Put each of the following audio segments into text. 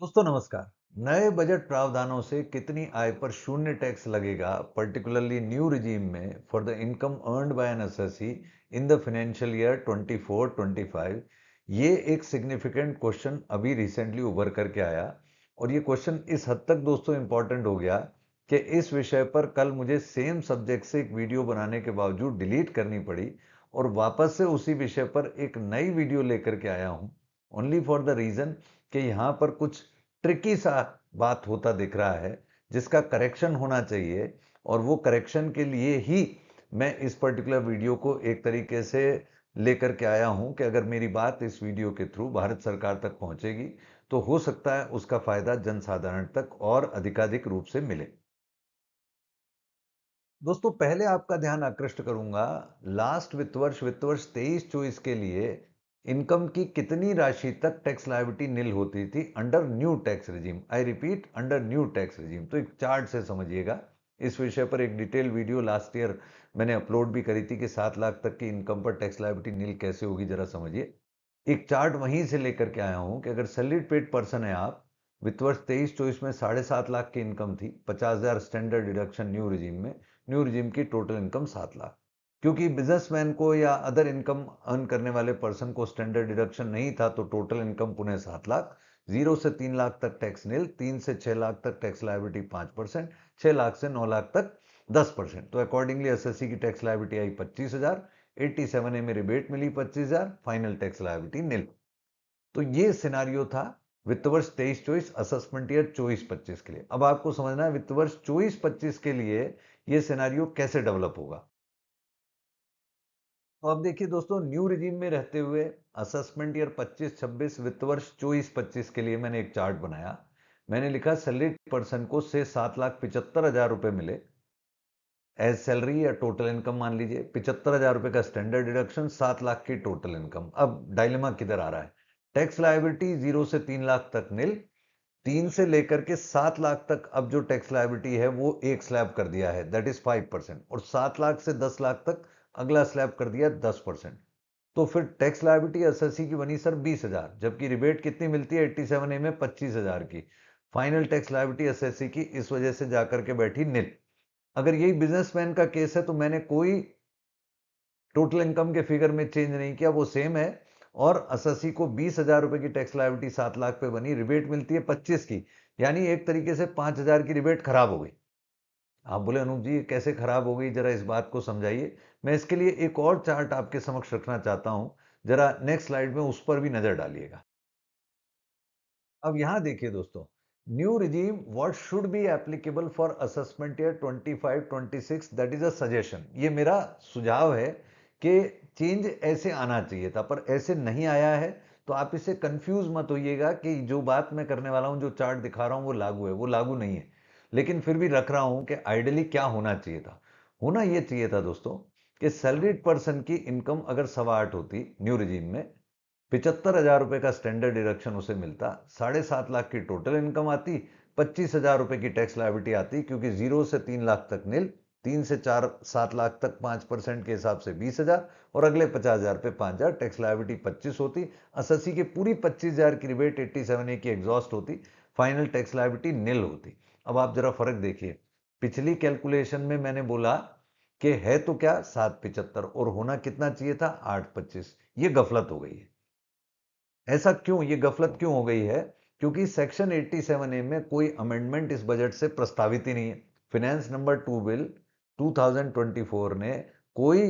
दोस्तों नमस्कार नए बजट प्रावधानों से कितनी आय पर शून्य टैक्स लगेगा पर्टिकुलरली न्यू रिजीम में for the income earned by N S in the financial year 24-25 ये एक सिग्निफिकेंट क्वेश्चन अभी रिसेंटली उभर करके आया और ये क्वेश्चन इस हद तक दोस्तों इंपॉर्टेंट हो गया कि इस विषय पर कल मुझे सेम सब्जेक्ट से एक वीडियो बनाने के बावजूद डिलीट करनी पड़ी और वापस से उसी विषय पर एक नई वीडियो लेकर के आया हूँ ओनली फॉर द रीज़न कि यहां पर कुछ ट्रिकी सा बात होता दिख रहा है जिसका करेक्शन होना चाहिए और वो करेक्शन के लिए ही मैं इस पर्टिकुलर वीडियो को एक तरीके से लेकर के आया हूं कि अगर मेरी बात इस वीडियो के थ्रू भारत सरकार तक पहुंचेगी तो हो सकता है उसका फायदा जनसाधारण तक और अधिकाधिक रूप से मिले दोस्तों पहले आपका ध्यान आकृष्ट करूंगा लास्ट वित्त वर्ष वित्त वर्ष तेईस चौबीस के लिए इनकम की कितनी राशि तक टैक्स लाइबिलिटी नील होती थी under new tax regime I repeat under new tax regime तो एक चार्ट से समझिएगा इस विषय पर एक डिटेल वीडियो लास्ट ईयर मैंने अपलोड भी करी थी कि सात लाख तक की इनकम पर टैक्स लाइबिलिटी नील कैसे होगी जरा समझिए एक चार्ट वहीं से लेकर के आया हूँ कि अगर सैलरीड पेड पर्सन है आप वित्त वर्ष तेईस चौबीस में साढ़े सात लाख की इनकम थी पचास हजार स्टैंडर्ड डिडक्शन न्यू रिजीम में न्यू रिजीम की टोटल इनकम सात लाख क्योंकि बिजनेसमैन को या अदर इनकम अर्न करने वाले पर्सन को स्टैंडर्ड डिडक्शन नहीं था तो टोटल इनकम पुनः सात लाख जीरो से तीन लाख तक टैक्स नील तीन से छह लाख तक टैक्स लाइबिलिटी पांच परसेंट छह लाख से नौ लाख तक दस परसेंट तो अकॉर्डिंगली एस की टैक्स लाइबिलिटी आई पच्चीस हजार एट्टी सेवन ए में रिबेट मिली पच्चीस हजार फाइनल टैक्स लाइबिलिटी नील तो ये सिनारियो था वित्त वर्ष तेईस चौबीस असेसमेंट ईयर चौबीस पच्चीस के लिए अब आपको समझना है वित्त वर्ष चौबीस पच्चीस के लिए ये सिनारियो कैसे डेवलप होगा तो अब देखिए दोस्तों न्यू रिजीम में रहते हुए असेसमेंट ईयर 25-26 वित्त वर्ष चौबीस पच्चीस के लिए मैंने एक चार्ट बनाया मैंने लिखा सैलरी पर्सन को से सात लाख पिचहत्तर हजार रुपये मिले एज सैलरी या टोटल इनकम मान लीजिए पिचहत्तर हजार रुपये का स्टैंडर्ड डिडक्शन सात लाख की टोटल इनकम अब डायलेमा किधर आ रहा है टैक्स लाइबिलिटी जीरो से तीन लाख तक नील तीन से लेकर के सात लाख तक अब जो टैक्स लाइबिलिटी है वो एक स्लैब कर दिया है दैट इज फाइव परसेंट और सात लाख से दस लाख तक अगला स्लैब कर दिया दस परसेंट तो फिर टैक्स लाइबिलिटी एस की बनी सर बीस हजार जबकि रिबेट कितनी मिलती है एट्टी सेवन ए में पच्चीस हजार की फाइनल टैक्स लाइबिलिटी एस की इस वजह से जाकर के बैठी निल अगर यही बिजनेसमैन का केस है तो मैंने कोई टोटल इनकम के फिगर में चेंज नहीं किया वो सेम है और एस एसएससी को बीस हजार रुपए की टैक्स लाइबिलिटी सात लाख पे बनी रिबेट मिलती है पच्चीस की यानी एक तरीके से पांच हजार की रिबेट खराब हो गई आप बोले अनूप जी कैसे खराब हो गई जरा इस बात को समझाइए मैं इसके लिए एक और चार्ट आपके समक्ष रखना चाहता हूं जरा नेक्स्ट स्लाइड में उस पर भी नजर डालिएगा अब यहां देखिए दोस्तों new regime what should be applicable for assessment year 25 26 that is a suggestion ये मेरा सुझाव है कि चेंज ऐसे आना चाहिए था पर ऐसे नहीं आया है तो आप इसे कंफ्यूज मत होइएगा कि जो बात मैं करने वाला हूं जो चार्ट दिखा रहा हूं वो लागू है वो लागू नहीं है लेकिन फिर भी रख रहा हूं कि आइडली क्या होना चाहिए था होना यह चाहिए था दोस्तों कि सैलरीड पर्सन की इनकम अगर सवा आठ होती न्यू रिजीम में पिचहत्तर हजार रुपए का स्टैंडर्ड डिडक्शन उसे मिलता साढ़े सात लाख की टोटल इनकम आती पच्चीस हजार रुपए की टैक्स लाइबिलिटी आती क्योंकि जीरो से तीन लाख तक नील तीन से चार सात लाख तक पांच परसेंट के हिसाब से बीस हजार और अगले पचास हजार पे पांच हजार टैक्स लाइबिलिटी पच्चीस होती अससी के पूरी पच्चीस हजार की रिबेट एट्टी सेवन ए की एग्जॉस्ट होती फाइनल टैक्स लाइबिलिटी नील होती अब आप जरा फर्क देखिए पिछली कैलकुलेशन में मैंने बोला कि है तो क्या सात पिचहत्तर और होना कितना चाहिए था आठ पच्चीस ये गफलत हो गई है ऐसा क्यों ये गफलत क्यों हो गई है क्योंकि सेक्शन 87 ए में कोई अमेंडमेंट इस बजट से प्रस्तावित ही नहीं है फिनेंस नंबर टू बिल 2024 ने कोई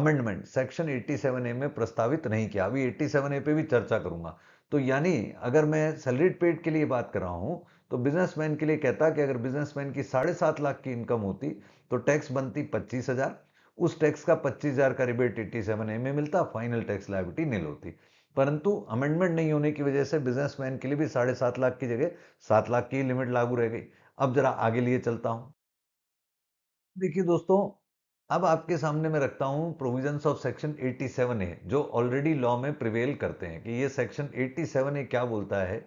अमेंडमेंट सेक्शन 87 ए में प्रस्तावित नहीं किया अभी 87 ए पे भी चर्चा करूंगा तो यानी अगर मैं सैलरीड पेड के लिए बात कर रहा हूं तो बिजनेसमैन के लिए कहता कि अगर बिजनेसमैन की साढ़े सात लाख की इनकम होती तो टैक्स बनती पच्चीस हजार उस टैक्स का पच्चीस हजार का रिबेट एट्टी सेवन ए में मिलता फाइनल टैक्स लाइबिलिटी नील होती परंतु अमेंडमेंट नहीं होने की वजह से बिजनेसमैन के लिए भी साढ़े सात लाख की जगह सात लाख की लिमिट लागू रह गई अब जरा आगे लिए चलता हूं देखिए दोस्तों अब आपके सामने मैं रखता हूं प्रोविजंस ऑफ सेक्शन 87 ए जो ऑलरेडी लॉ में प्रिवेल करते हैं कि ये सेक्शन 87 ए क्या बोलता है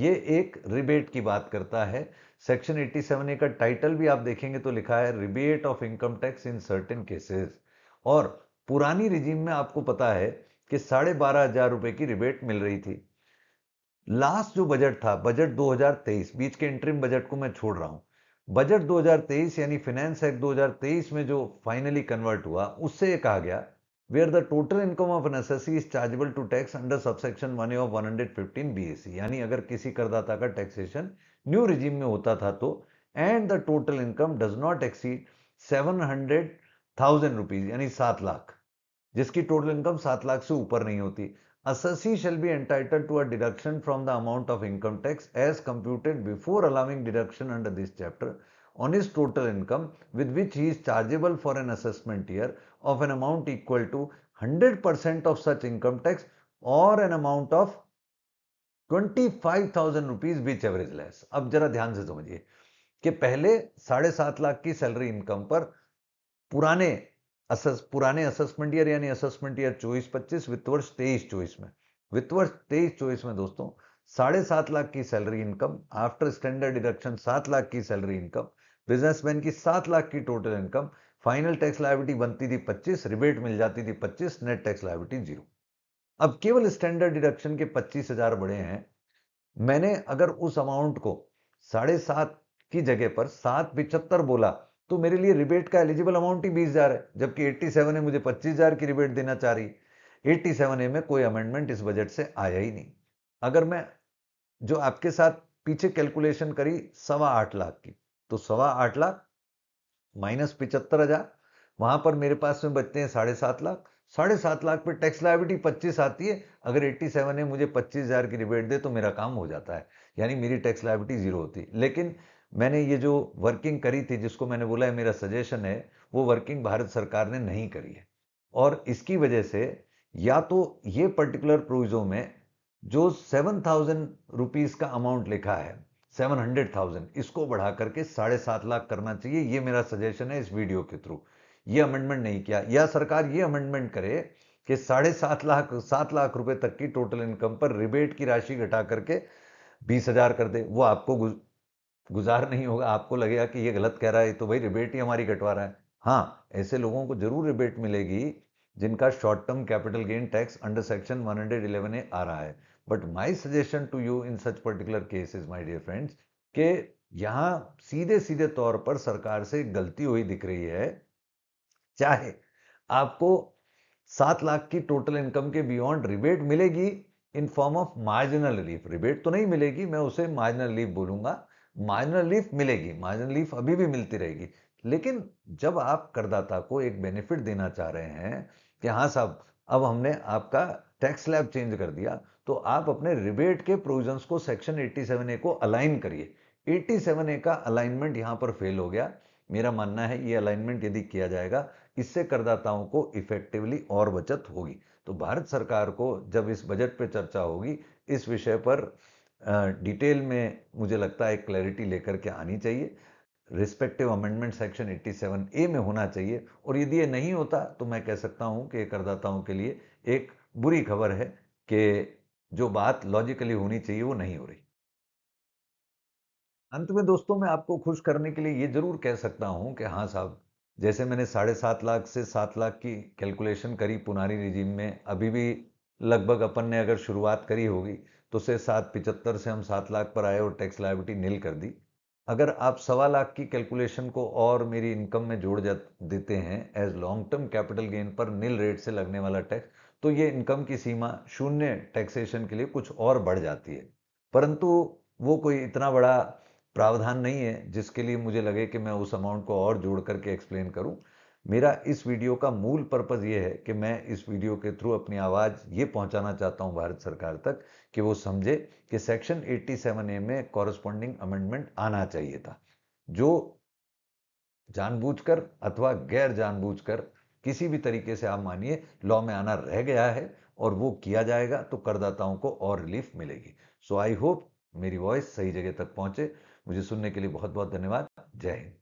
ये एक रिबेट की बात करता है सेक्शन 87 ए का टाइटल भी आप देखेंगे तो लिखा है rebate of income tax in certain cases और पुरानी रिजीम में आपको पता है कि साढ़े बारह हजार रुपए की रिबेट मिल रही थी लास्ट जो बजट था बजट 2023 बीच के इंटरिम बजट को मैं छोड़ रहा हूं बजट 2023 यानी फाइनेंस एक्ट 2023 में जो फाइनली कन्वर्ट हुआ उससे यह कहा गया where the total income of an assessee is chargeable to tax under subsection 1A of 115 BAC यानी अगर किसी करदाता का टैक्सेशन न्यू रिजीम में होता था तो and the total income does not exceed seven hundred thousand rupees यानी सात लाख जिसकी टोटल इनकम सात लाख से ऊपर नहीं होती assessee shall be entitled to a deduction from the amount of income tax as computed before allowing deduction under this chapter on his total income with which he is chargeable for an assessment year of an amount equal to 100% of such income tax or an amount of 25,000 rupees which ever is less अब जरा ध्यान से समझिए कि पहले साढ़े सात लाख की सैलरी इनकम पर पुराने असस पुराने असेसमेंट ईयर यानी असेसमेंट ईयर 24 25 वित्त वर्ष तेईस चौबीस में वित्त वर्ष तेईस चौबीस में दोस्तों साढ़े सात लाख की salary income after standard deduction सात लाख की सैलरी इनकम बिजनेसमैन की सात लाख की total income final tax liability बनती थी पच्चीस रिबेट मिल जाती थी पच्चीस नेट टैक्स लाइबिलिटी जीरो अब केवल स्टैंडर्ड डिडक्शन के पच्चीस हजार बढ़े हैं मैंने अगर उस अमाउंट को साढ़े सात की जगह पर सात पिछहत्तर बोला तो मेरे लिए रिबेट का एलिजिबल अमाउंट ही बीस हजार है जबकि एट्टी सेवन ए मुझे पच्चीस हजार की रिबेट देना चाह रही एट्टी सेवन ए में कोई अमेंडमेंट इस बजट से आया ही नहीं अगर मैं जो आपके साथ पीछे कैलकुलेशन करी सवा आठ लाख की तो सवा आठ लाख माइनस पिचहत्तर हजार वहां पर मेरे पास में बचते हैं साढ़े सात लाख साढ़े सात लाख पे टैक्स लाइबिलिटी पच्चीस आती है अगर एट्टी सेवन है मुझे पच्चीस हजार की रिबेट दे तो मेरा काम हो जाता है यानी मेरी टैक्स लाइबिलिटी जीरो होती है लेकिन मैंने ये जो वर्किंग करी थी जिसको मैंने बोला है मेरा सजेशन है वो वर्किंग भारत सरकार ने नहीं करी है और इसकी वजह से या तो ये पर्टिकुलर प्रोविजो में जो सेवन थाउजेंड रुपीज का अमाउंट लिखा है सेवन हंड्रेड थाउजेंड इसको बढ़ा करके साढ़े सात लाख करना चाहिए ये मेरा सजेशन है इस वीडियो के थ्रू ये अमेंडमेंट नहीं किया या सरकार ये अमेंडमेंट करे कि साढ़े सात लाख सात लाख रुपए तक की टोटल इनकम पर रिबेट की राशि घटा करके बीस हजार कर दे वो आपको गुजार नहीं होगा आपको लगेगा कि ये गलत कह रहा है तो भाई रिबेट ही हमारी कटवा रहा है हाँ ऐसे लोगों को जरूर रिबेट मिलेगी जिनका short term capital gain tax under section eleven A आ रहा है but my suggestion to you in such particular cases my dear friends के यहां सीधे सीधे तौर पर सरकार से गलती हुई दिख रही है चाहे आपको सात लाख की टोटल इनकम के बियॉन्ड रिबेट मिलेगी in form of marginal relief rebate तो नहीं मिलेगी मैं उसे मार्जिनल रिलीफ बोलूंगा मार्जिनल रिलीफ मिलेगी मार्जिनल रिलीफ अभी भी मिलती रहेगी लेकिन जब आप करदाता को एक बेनिफिट देना चाह रहे हैं कि हाँ साहब अब हमने आपका टैक्स लैब चेंज कर दिया तो आप अपने रिबेट के प्रोविजंस को सेक्शन ए को अलाइन करिए ए का अलाइनमेंट यहां पर फेल हो गया मेरा मानना है ये अलाइनमेंट यदि किया जाएगा इससे करदाताओं को इफेक्टिवली और बचत होगी तो भारत सरकार को जब इस बजट पर चर्चा होगी इस विषय पर डिटेल में मुझे लगता है क्लैरिटी लेकर के आनी चाहिए रिस्पेक्टिव अमेंडमेंट सेक्शन 87 ए में होना चाहिए और यदि ये नहीं होता तो मैं कह सकता हूं कि करदाताओं के लिए एक बुरी खबर है कि जो बात लॉजिकली होनी चाहिए वो नहीं हो रही अंत में दोस्तों मैं आपको खुश करने के लिए ये जरूर कह सकता हूं कि हाँ साहब जैसे मैंने साढ़े सात लाख से सात लाख की कैलकुलेशन करी पुनारी रिजीम में अभी भी लगभग अपन ने अगर शुरुआत करी होगी तो से सात पिचहत्तर से हम सात लाख पर आए और टैक्स लाइबिलिटी नील कर दी अगर आप सवा लाख की कैलकुलेशन को और मेरी इनकम में जोड़ जा देते हैं as long term capital gain पर नील रेट से लगने वाला टैक्स तो ये इनकम की सीमा शून्य टैक्सेशन के लिए कुछ और बढ़ जाती है परंतु वो कोई इतना बड़ा प्रावधान नहीं है जिसके लिए मुझे लगे कि मैं उस अमाउंट को और जोड़ करके एक्सप्लेन करूं मेरा इस वीडियो का मूल पर्पज़ ये है कि मैं इस वीडियो के थ्रू अपनी आवाज़ ये पहुंचाना चाहता हूं भारत सरकार तक कि वो समझे कि सेक्शन 87 ए में कॉरस्पॉन्डिंग अमेंडमेंट आना चाहिए था जो जानबूझकर अथवा गैर जानबूझकर किसी भी तरीके से आप मानिए लॉ में आना रह गया है और वो किया जाएगा तो करदाताओं को और रिलीफ मिलेगी सो आई होप मेरी वॉइस सही जगह तक पहुंचे मुझे सुनने के लिए बहुत बहुत धन्यवाद जय हिंद